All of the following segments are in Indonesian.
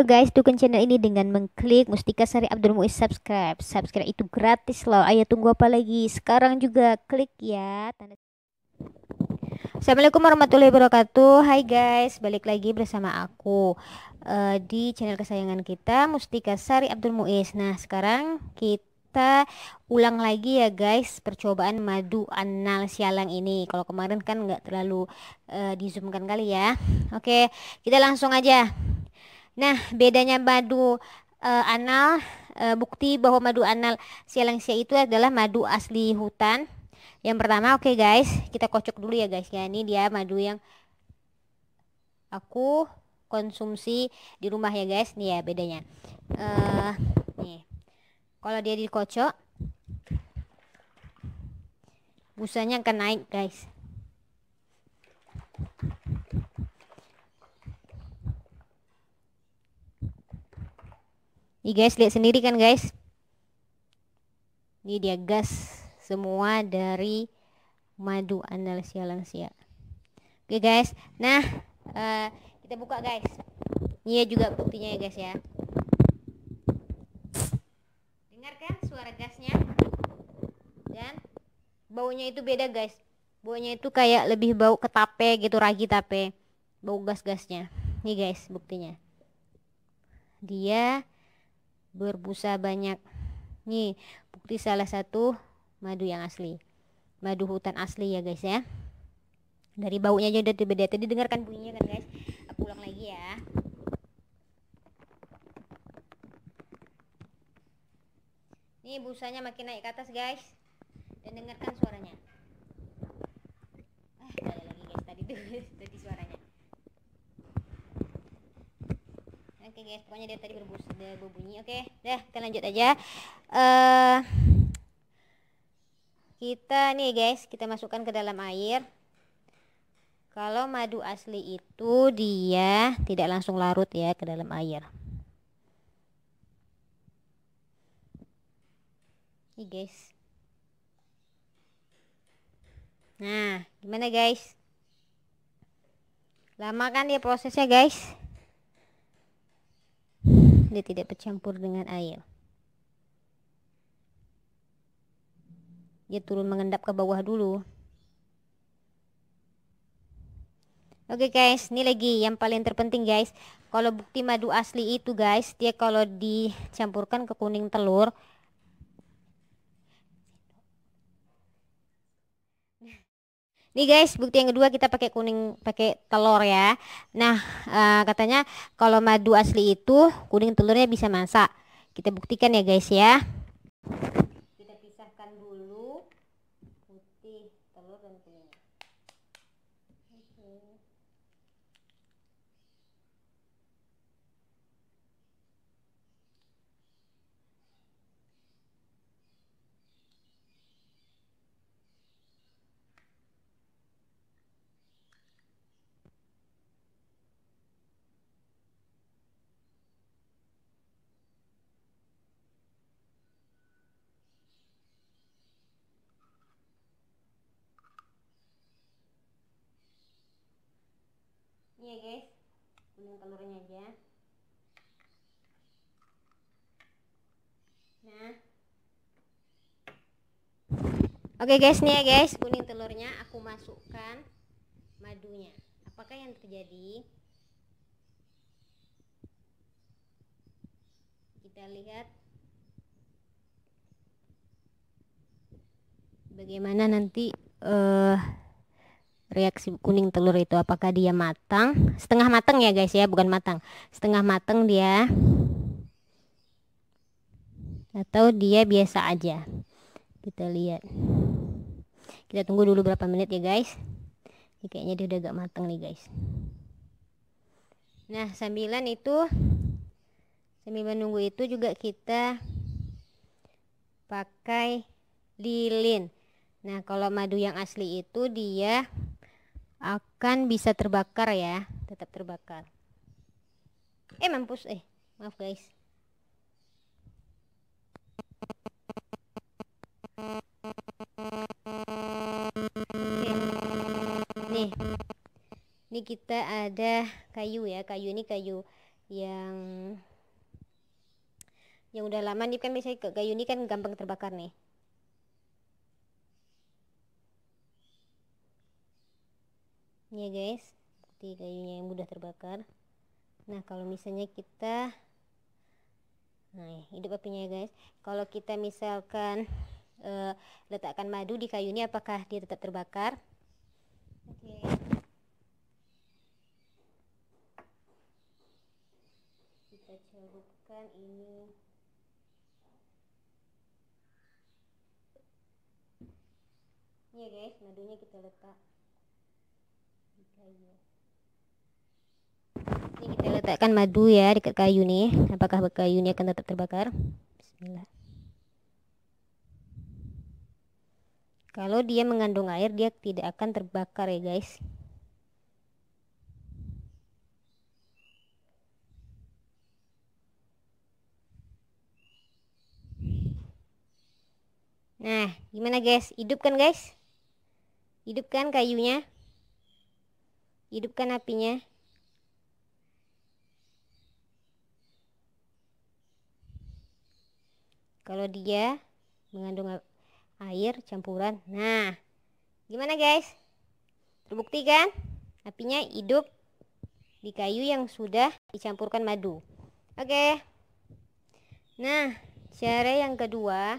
Ayo guys, dukung channel ini dengan mengklik Mustika Sari Abdul Muiz subscribe. Subscribe itu gratis loh. Ayo tunggu apa lagi? Sekarang juga klik ya. Tanda... Assalamualaikum warahmatullahi wabarakatuh. Hai guys, balik lagi bersama aku uh, di channel kesayangan kita Mustika Sari Abdul Muiz. Nah, sekarang kita kita ulang lagi ya guys percobaan madu anal sialang ini kalau kemarin kan nggak terlalu uh, eh, di zoom kan kali ya oke kita langsung aja Nah, bedanya madu e, anal e, bukti bahwa madu anal Silencia itu adalah madu asli hutan. Yang pertama, oke okay guys, kita kocok dulu ya guys ya. Ini dia madu yang aku konsumsi di rumah ya guys. Nih ya bedanya. E, nih. Kalau dia dikocok busanya akan naik guys. Nih guys, lihat sendiri kan guys. Ini dia gas semua dari madu analisia lansia. Oke guys, nah uh, kita buka guys. Ini ya juga buktinya ya guys ya. Dengarkan suara gasnya dan baunya itu beda guys. Baunya itu kayak lebih bau ketape gitu ragi tape. Bau gas-gasnya. Ini guys buktinya. Dia berbusa banyak. Nih, bukti salah satu madu yang asli. Madu hutan asli ya guys ya. Dari baunya aja udah beda. Tadi dengarkan bunyinya kan guys. Aku ulang lagi ya. Nih busanya makin naik ke atas guys. Dan dengarkan suaranya. guys ya. pokoknya dia tadi berbus dia berbunyi oke okay. dah kita lanjut aja uh, kita nih guys kita masukkan ke dalam air kalau madu asli itu dia tidak langsung larut ya ke dalam air nih guys nah gimana guys lama kan dia prosesnya guys dia tidak bercampur dengan air dia turun mengendap ke bawah dulu Oke okay guys, ini lagi yang paling terpenting guys. Kalau bukti madu asli itu guys, dia kalau dicampurkan ke kuning telur, Nih guys, bukti yang kedua kita pakai kuning pakai telur ya. Nah, uh, katanya kalau madu asli itu kuning telurnya bisa masak. Kita buktikan ya guys ya. Oke guys nih ya guys kuning telurnya aku masukkan madunya. Apakah yang terjadi? Kita lihat bagaimana nanti uh, reaksi kuning telur itu. Apakah dia matang? Setengah matang ya guys ya, bukan matang. Setengah matang dia atau dia biasa aja. Kita lihat kita tunggu dulu berapa menit ya guys ini kayaknya dia udah agak matang nih guys nah sambilan itu sambil menunggu itu juga kita pakai lilin nah kalau madu yang asli itu dia akan bisa terbakar ya tetap terbakar eh mampus eh maaf guys nih ini kita ada kayu ya kayu ini kayu yang yang udah lama nih kan biasanya kayu ini kan gampang terbakar nih ini ya guys seperti kayunya yang mudah terbakar nah kalau misalnya kita nah hidup apinya ya guys kalau kita misalkan e, letakkan madu di kayu ini apakah dia tetap terbakar Oke. Kita celupkan ini. Ini ya guys, madunya kita letak di kayu. Ini kita letakkan madu ya dekat kayu nih. Apakah kayunya akan tetap terbakar? Bismillah. Kalau dia mengandung air, dia tidak akan terbakar ya guys. Nah, gimana guys? hidupkan guys? hidupkan kayunya? hidupkan apinya? Kalau dia mengandung air campuran. Nah, gimana guys? Terbukti kan? Apinya hidup di kayu yang sudah dicampurkan madu. Oke. Nah, cara yang kedua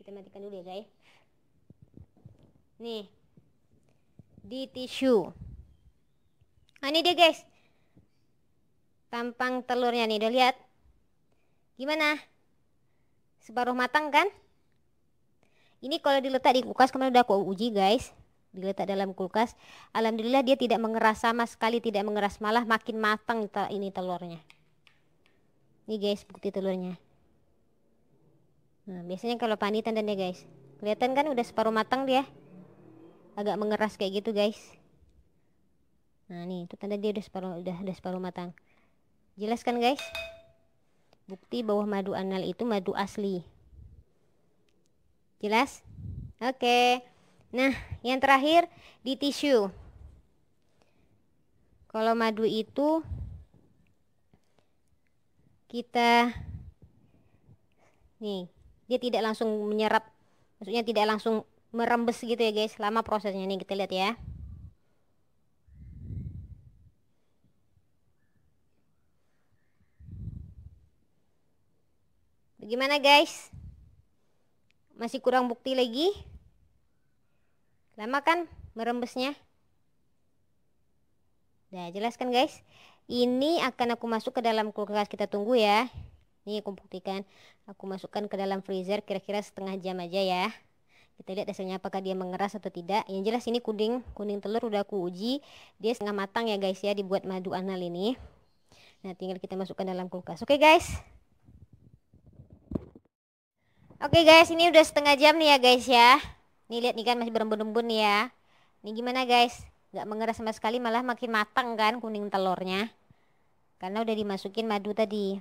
kita matikan dulu ya guys. Nih. Di tisu. Nah, ini dia guys. Tampang telurnya nih, udah lihat? Gimana? Separuh matang kan? ini kalau diletak di kulkas kemarin udah aku uji guys diletak dalam kulkas alhamdulillah dia tidak mengeras sama sekali tidak mengeras malah makin matang ini telurnya ini guys bukti telurnya nah biasanya kalau dan ya guys kelihatan kan udah separuh matang dia agak mengeras kayak gitu guys nah ini itu tanda dia udah separuh udah udah separuh matang jelaskan guys bukti bahwa madu anal itu madu asli Jelas? Oke. Nah, yang terakhir di tisu. Kalau madu itu kita nih, dia tidak langsung menyerap, maksudnya tidak langsung merembes gitu ya, guys. Lama prosesnya nih kita lihat ya. Bagaimana guys? Masih kurang bukti lagi? Lama kan merembesnya? Nah, jelaskan guys. Ini akan aku masuk ke dalam kulkas kita tunggu ya. Ini aku buktikan. Aku masukkan ke dalam freezer kira-kira setengah jam aja ya. Kita lihat hasilnya apakah dia mengeras atau tidak. Yang jelas ini kuning, kuning telur udah aku uji. Dia setengah matang ya guys ya dibuat madu anal ini. Nah, tinggal kita masukkan dalam kulkas. Oke okay, guys. Oke guys, ini udah setengah jam nih ya guys ya. Nih lihat nih kan masih berembun-embun ya. Nih gimana guys? Gak mengeras sama sekali malah makin matang kan kuning telurnya. Karena udah dimasukin madu tadi.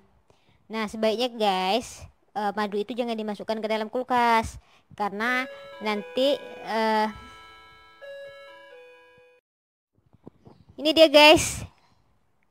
Nah sebaiknya guys uh, madu itu jangan dimasukkan ke dalam kulkas karena nanti uh, ini dia guys.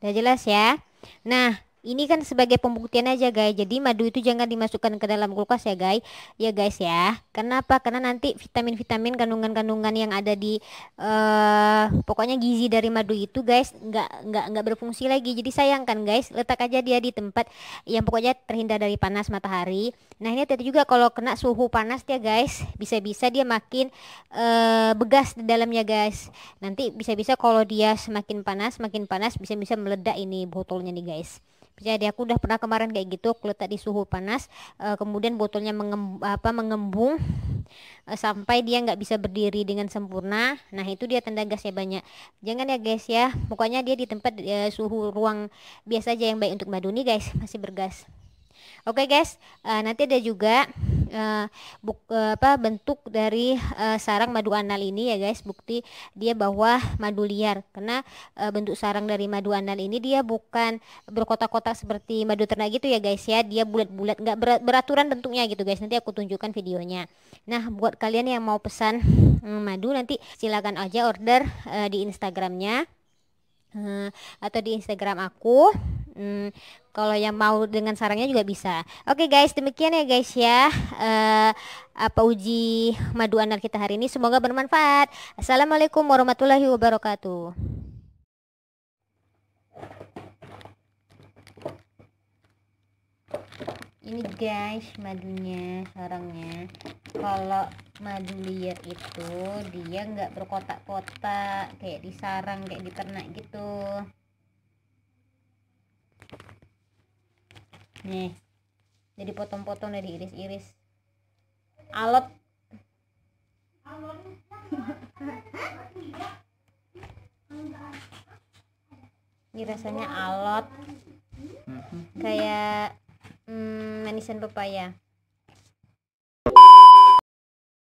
Udah jelas ya. Nah ini kan sebagai pembuktian aja guys. Jadi madu itu jangan dimasukkan ke dalam kulkas ya guys. Ya guys ya. Kenapa? Karena nanti vitamin-vitamin kandungan-kandungan yang ada di uh, pokoknya gizi dari madu itu guys nggak nggak nggak berfungsi lagi. Jadi sayang kan guys. Letak aja dia di tempat yang pokoknya terhindar dari panas matahari. Nah ini tadi juga kalau kena suhu panas ya guys, bisa-bisa dia makin uh, begas di dalamnya guys. Nanti bisa-bisa kalau dia semakin panas, makin panas bisa-bisa meledak ini botolnya nih guys percaya deh aku udah pernah kemarin kayak gitu aku letak di suhu panas uh, kemudian botolnya mengemb, apa mengembung uh, sampai dia nggak bisa berdiri dengan sempurna nah itu dia tanda gasnya banyak jangan ya guys ya pokoknya dia di tempat uh, suhu ruang biasa aja yang baik untuk madu nih guys masih bergas Oke okay guys, uh, nanti ada juga uh, buk, uh, apa bentuk dari uh, sarang madu anal ini ya guys, bukti dia bahwa madu liar. Karena uh, bentuk sarang dari madu anal ini dia bukan berkotak-kotak seperti madu ternak gitu ya guys ya, dia bulat-bulat nggak ber beraturan bentuknya gitu guys. Nanti aku tunjukkan videonya. Nah, buat kalian yang mau pesan um, madu nanti silakan aja order uh, di Instagramnya uh, atau di Instagram aku. Hmm, kalau yang mau dengan sarangnya juga bisa. Oke okay guys, demikian ya guys ya. Uh, apa uji madu anar kita hari ini semoga bermanfaat. Assalamualaikum warahmatullahi wabarakatuh. ini guys madunya sarangnya kalau madu liar itu dia nggak berkotak-kotak kayak di sarang kayak di ternak gitu nih jadi potong-potong dari diiris-iris alot ini rasanya alot mhm. kayak hmm, manisan pepaya